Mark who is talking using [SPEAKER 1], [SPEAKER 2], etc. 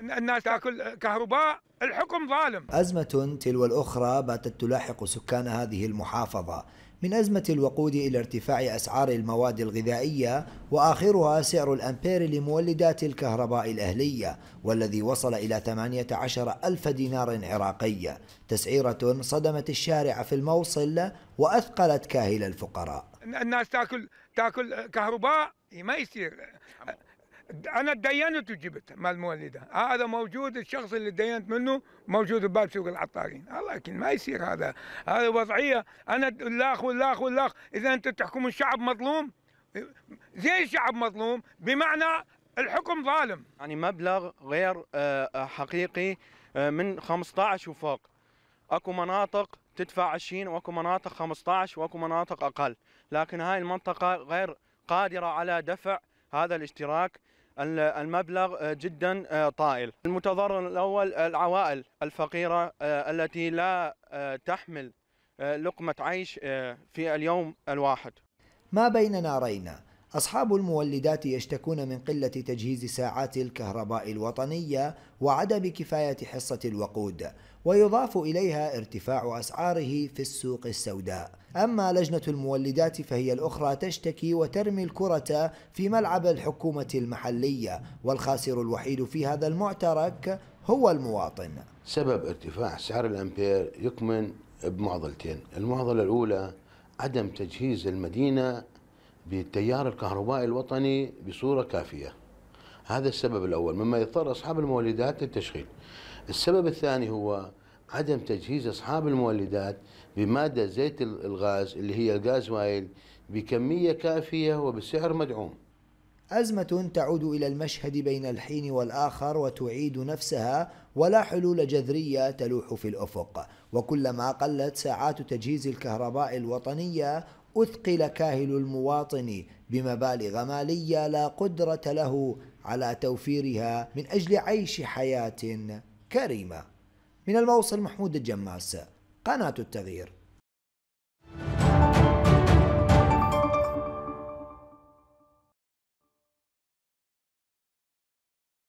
[SPEAKER 1] الناس تاكل كهرباء الحكم ظالم
[SPEAKER 2] أزمة تلو الأخرى باتت تلاحق سكان هذه المحافظة من أزمة الوقود إلى ارتفاع أسعار المواد الغذائية وآخرها سعر الأمبير لمولدات الكهرباء الأهلية والذي وصل إلى 18 ألف دينار عراقي تسعيرة صدمت الشارع في الموصل وأثقلت كاهل الفقراء
[SPEAKER 1] الناس تاكل تاكل كهرباء ما يصير انا تدينت وجبت مال المولده هذا موجود الشخص اللي تدينت منه موجود بباب سوق العطارين لكن ما يصير هذا هذا وضعيه انا الاخ والاخ والاخ اذا انت تحكم الشعب مظلوم زي الشعب مظلوم بمعنى الحكم ظالم يعني مبلغ غير
[SPEAKER 3] آه، حقيقي آه، من 15 وفوق اكو مناطق تدفع 20 واكو مناطق 15 واكو مناطق اقل لكن هاي المنطقه غير قادره على دفع هذا الاشتراك المبلغ آه، جدا آه، طائل المتضرر الأول آه، العوائل الفقيرة التي لا تحمل لقمة عيش في اليوم الواحد
[SPEAKER 2] ما بين نارين أصحاب المولدات يشتكون من قلة تجهيز ساعات الكهرباء الوطنية وعدم كفاية حصة الوقود، ويضاف إليها ارتفاع أسعاره في السوق السوداء. أما لجنة المولدات فهي الأخرى تشتكي وترمي الكرة في ملعب الحكومة المحلية، والخاسر الوحيد في هذا المعترك هو المواطن.
[SPEAKER 4] سبب ارتفاع سعر الأمبير يكمن بمعضلتين، المعضلة الأولى عدم تجهيز المدينة بالتيار الكهربائي الوطني بصورة كافية هذا السبب الأول مما يضطر أصحاب المولدات للتشغيل السبب الثاني هو عدم تجهيز أصحاب المولدات بمادة زيت الغاز اللي هي الغاز وايل بكمية كافية وبسعر مدعوم
[SPEAKER 2] أزمة تعود إلى المشهد بين الحين والآخر وتعيد نفسها ولا حلول جذرية تلوح في الأفق وكلما قلت ساعات تجهيز الكهرباء الوطنية أثقل كاهل المواطن بمبالغ مالية لا قدرة له على توفيرها من أجل عيش حياة كريمة من الموصل محمود الجماس قناة التغيير